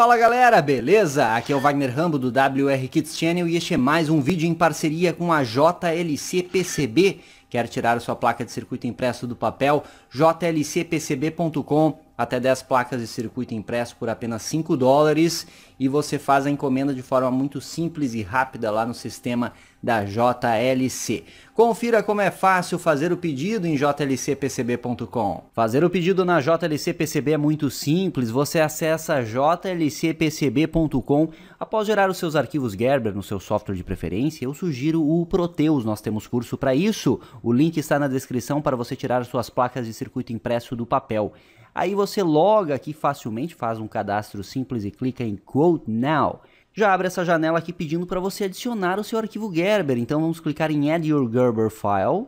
Fala galera, beleza? Aqui é o Wagner Rambo do WR Kids Channel e este é mais um vídeo em parceria com a JLC PCB. Quer tirar sua placa de circuito impresso do papel? jlcpcb.com até 10 placas de circuito impresso por apenas 5 dólares e você faz a encomenda de forma muito simples e rápida lá no sistema da JLC. Confira como é fácil fazer o pedido em jlcpcb.com. Fazer o pedido na JLC PCB é muito simples, você acessa jlcpcb.com. Após gerar os seus arquivos Gerber no seu software de preferência, eu sugiro o Proteus, nós temos curso para isso. O link está na descrição para você tirar suas placas de circuito impresso do papel. Aí você loga aqui facilmente, faz um cadastro simples e clica em Quote Now já abre essa janela aqui pedindo para você adicionar o seu arquivo Gerber. Então vamos clicar em Add Your Gerber File.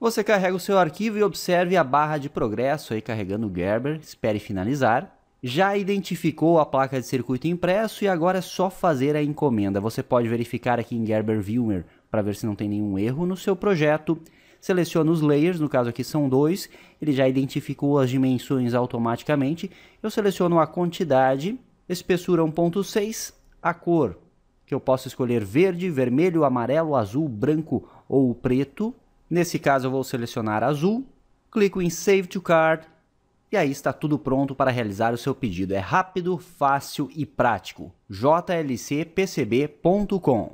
Você carrega o seu arquivo e observe a barra de progresso aí carregando o Gerber, espere finalizar. Já identificou a placa de circuito impresso e agora é só fazer a encomenda. Você pode verificar aqui em Gerber Viewer para ver se não tem nenhum erro no seu projeto. Seleciona os layers, no caso aqui são dois, ele já identificou as dimensões automaticamente. Eu seleciono a quantidade espessura 1.6, a cor que eu posso escolher verde, vermelho, amarelo, azul, branco ou preto. Nesse caso eu vou selecionar azul, clico em Save to Card e aí está tudo pronto para realizar o seu pedido. É rápido, fácil e prático. jlcpcb.com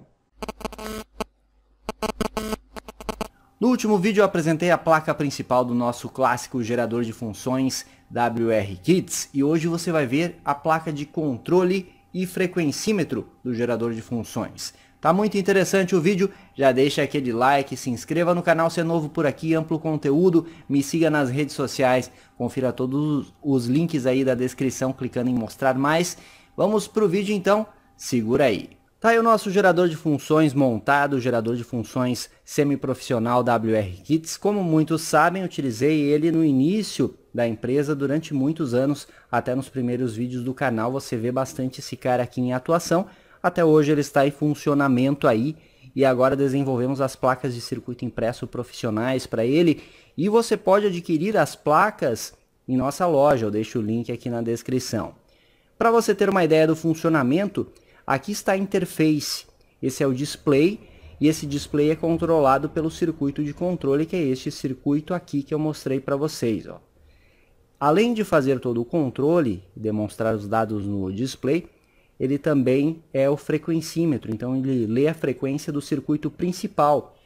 No último vídeo eu apresentei a placa principal do nosso clássico gerador de funções WR Kits e hoje você vai ver a placa de controle e frequencímetro do gerador de funções. Tá muito interessante o vídeo, já deixa aquele like, se inscreva no canal se é novo por aqui, amplo conteúdo, me siga nas redes sociais, confira todos os links aí da descrição clicando em mostrar mais. Vamos pro vídeo então, segura aí. Tá aí o nosso gerador de funções montado, gerador de funções semiprofissional WR Kits. Como muitos sabem, utilizei ele no início da empresa durante muitos anos, até nos primeiros vídeos do canal você vê bastante esse cara aqui em atuação, até hoje ele está em funcionamento aí, e agora desenvolvemos as placas de circuito impresso profissionais para ele, e você pode adquirir as placas em nossa loja, eu deixo o link aqui na descrição. Para você ter uma ideia do funcionamento, aqui está a interface, esse é o display, e esse display é controlado pelo circuito de controle, que é este circuito aqui que eu mostrei para vocês. Ó. Além de fazer todo o controle demonstrar os dados no display, ele também é o frequencímetro, então ele lê a frequência do circuito principal.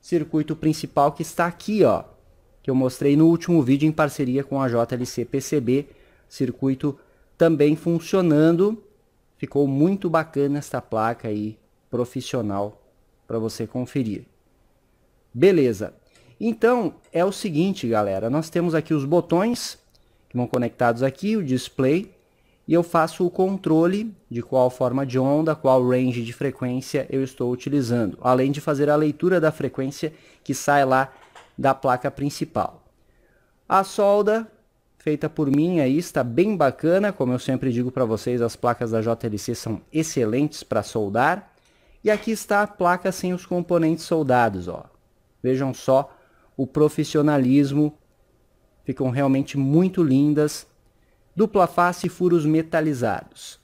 Circuito principal que está aqui, ó, que eu mostrei no último vídeo em parceria com a JLC PCB, circuito também funcionando. Ficou muito bacana esta placa aí, profissional, para você conferir. Beleza, então, é o seguinte, galera. Nós temos aqui os botões que vão conectados aqui, o display. E eu faço o controle de qual forma de onda, qual range de frequência eu estou utilizando. Além de fazer a leitura da frequência que sai lá da placa principal. A solda feita por mim aí está bem bacana, como eu sempre digo para vocês, as placas da JLC são excelentes para soldar. E aqui está a placa sem os componentes soldados, ó. Vejam só o profissionalismo. Ficam realmente muito lindas. Dupla face e furos metalizados.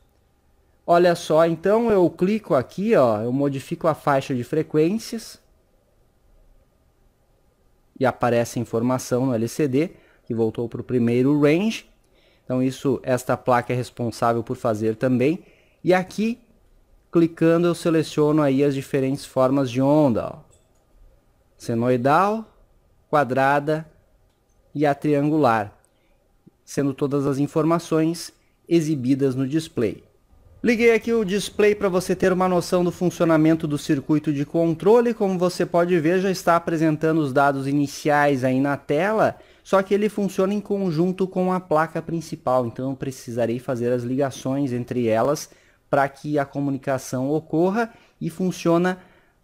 Olha só, então eu clico aqui, ó, eu modifico a faixa de frequências. E aparece a informação no LCD que voltou para o primeiro range. Então isso, esta placa é responsável por fazer também. E aqui, clicando, eu seleciono aí as diferentes formas de onda. Ó. Senoidal, quadrada e a triangular, sendo todas as informações exibidas no display. Liguei aqui o display para você ter uma noção do funcionamento do circuito de controle. Como você pode ver, já está apresentando os dados iniciais aí na tela, só que ele funciona em conjunto com a placa principal, então eu precisarei fazer as ligações entre elas para que a comunicação ocorra e funciona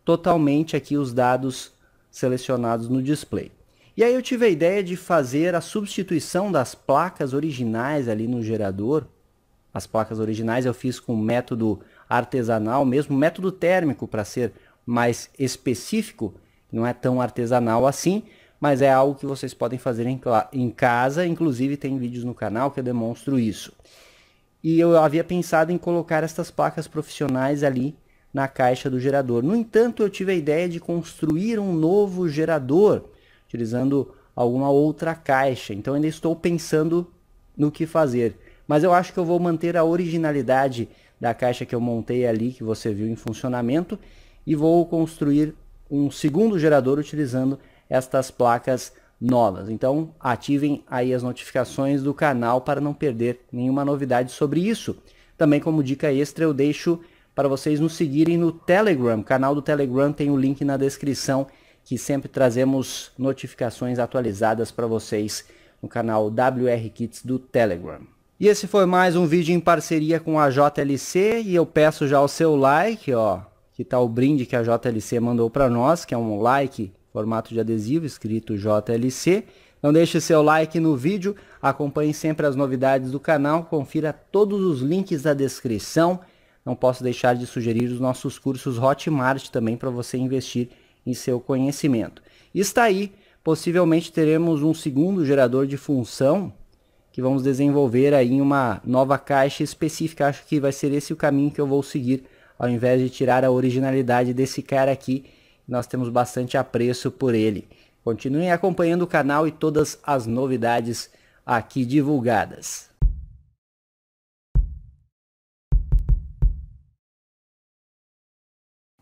totalmente aqui os dados selecionados no display. E aí eu tive a ideia de fazer a substituição das placas originais ali no gerador. As placas originais eu fiz com método artesanal mesmo, método térmico para ser mais específico, não é tão artesanal assim, mas é algo que vocês podem fazer em, em casa, inclusive tem vídeos no canal que eu demonstro isso. E eu havia pensado em colocar estas placas profissionais ali na caixa do gerador. No entanto, eu tive a ideia de construir um novo gerador utilizando alguma outra caixa. Então ainda estou pensando no que fazer. Mas eu acho que eu vou manter a originalidade da caixa que eu montei ali, que você viu em funcionamento, e vou construir um segundo gerador utilizando estas placas novas. Então, ativem aí as notificações do canal para não perder nenhuma novidade sobre isso. Também como dica extra, eu deixo para vocês nos seguirem no Telegram. O canal do Telegram tem o link na descrição que sempre trazemos notificações atualizadas para vocês no canal WR Kits do Telegram. E esse foi mais um vídeo em parceria com a JLC e eu peço já o seu like, ó, que tá o brinde que a JLC mandou para nós, que é um like formato de adesivo escrito JLC. Não deixe seu like no vídeo, acompanhe sempre as novidades do canal, confira todos os links da descrição. Não posso deixar de sugerir os nossos cursos Hotmart também para você investir em seu conhecimento. Está aí, possivelmente teremos um segundo gerador de função que vamos desenvolver aí uma nova caixa específica. Acho que vai ser esse o caminho que eu vou seguir, ao invés de tirar a originalidade desse cara aqui. Nós temos bastante apreço por ele. Continuem acompanhando o canal e todas as novidades aqui divulgadas.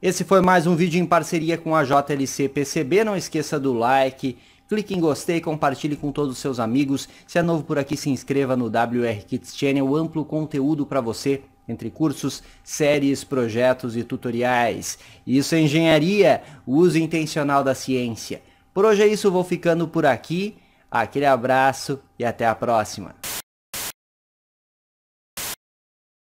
Esse foi mais um vídeo em parceria com a JLC PCB. Não esqueça do like, clique em gostei, compartilhe com todos os seus amigos. Se é novo por aqui, se inscreva no WR Kids Channel, amplo conteúdo para você entre cursos, séries, projetos e tutoriais. Isso é engenharia, uso intencional da ciência. Por hoje é isso, vou ficando por aqui. Aquele abraço e até a próxima.